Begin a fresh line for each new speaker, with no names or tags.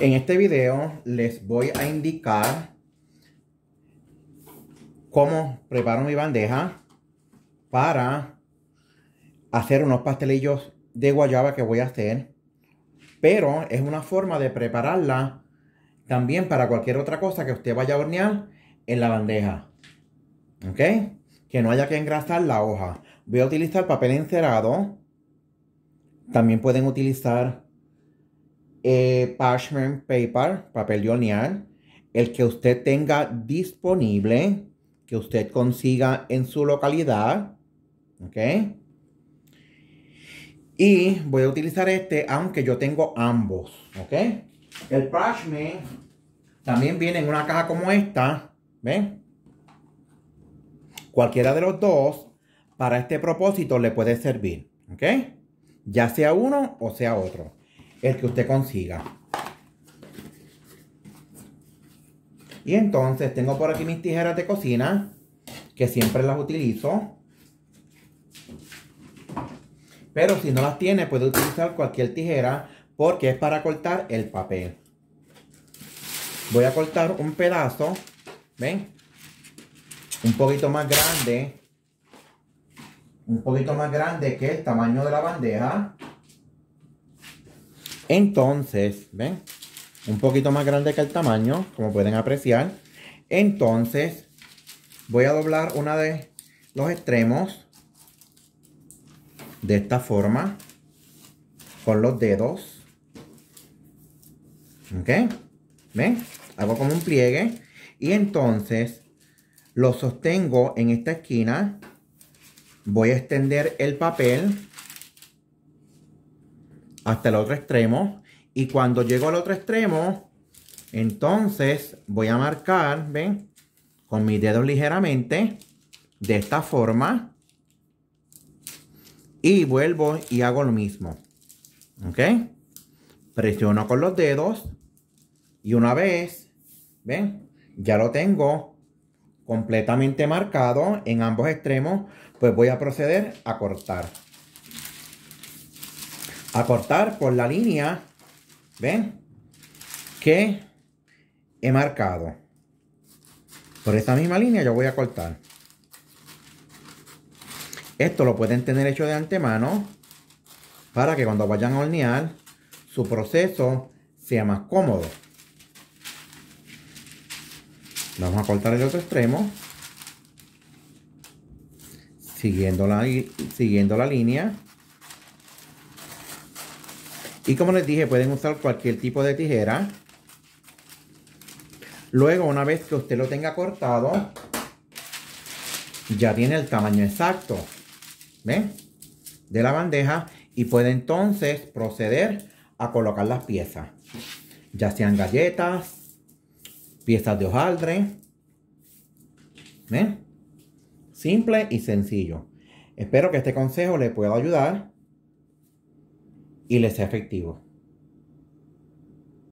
En este video les voy a indicar cómo preparo mi bandeja para hacer unos pastelillos de guayaba que voy a hacer. Pero es una forma de prepararla también para cualquier otra cosa que usted vaya a hornear en la bandeja. ¿Ok? Que no haya que engrasar la hoja. Voy a utilizar papel encerado. También pueden utilizar eh, parchment paper, papel lionear, el que usted tenga disponible, que usted consiga en su localidad. ¿Ok? Y voy a utilizar este, aunque yo tengo ambos. ¿Ok? El parchment también viene en una caja como esta. ¿Ven? Cualquiera de los dos para este propósito le puede servir. ¿Ok? Ya sea uno o sea otro el que usted consiga. Y entonces tengo por aquí mis tijeras de cocina, que siempre las utilizo. Pero si no las tiene, puede utilizar cualquier tijera porque es para cortar el papel. Voy a cortar un pedazo, ¿ven? Un poquito más grande, un poquito más grande que el tamaño de la bandeja. Entonces, ¿ven? Un poquito más grande que el tamaño, como pueden apreciar. Entonces, voy a doblar una de los extremos de esta forma con los dedos. ¿Ok? ¿Ven? Hago como un pliegue. Y entonces lo sostengo en esta esquina. Voy a extender el papel hasta el otro extremo. Y cuando llego al otro extremo, entonces voy a marcar, ¿ven? Con mis dedos ligeramente, de esta forma. Y vuelvo y hago lo mismo. ¿Ok? Presiono con los dedos. Y una vez, ¿ven? Ya lo tengo completamente marcado en ambos extremos. Pues voy a proceder a cortar a cortar por la línea, ¿ven? Que he marcado. Por esta misma línea yo voy a cortar. Esto lo pueden tener hecho de antemano para que cuando vayan a hornear su proceso sea más cómodo. Vamos a cortar el otro extremo. Siguiendo la, siguiendo la línea. Y como les dije, pueden usar cualquier tipo de tijera. Luego, una vez que usted lo tenga cortado, ya tiene el tamaño exacto de la bandeja y puede entonces proceder a colocar las piezas. Ya sean galletas, piezas de hojaldre. Simple y sencillo. Espero que este consejo le pueda ayudar y les sea efectivo.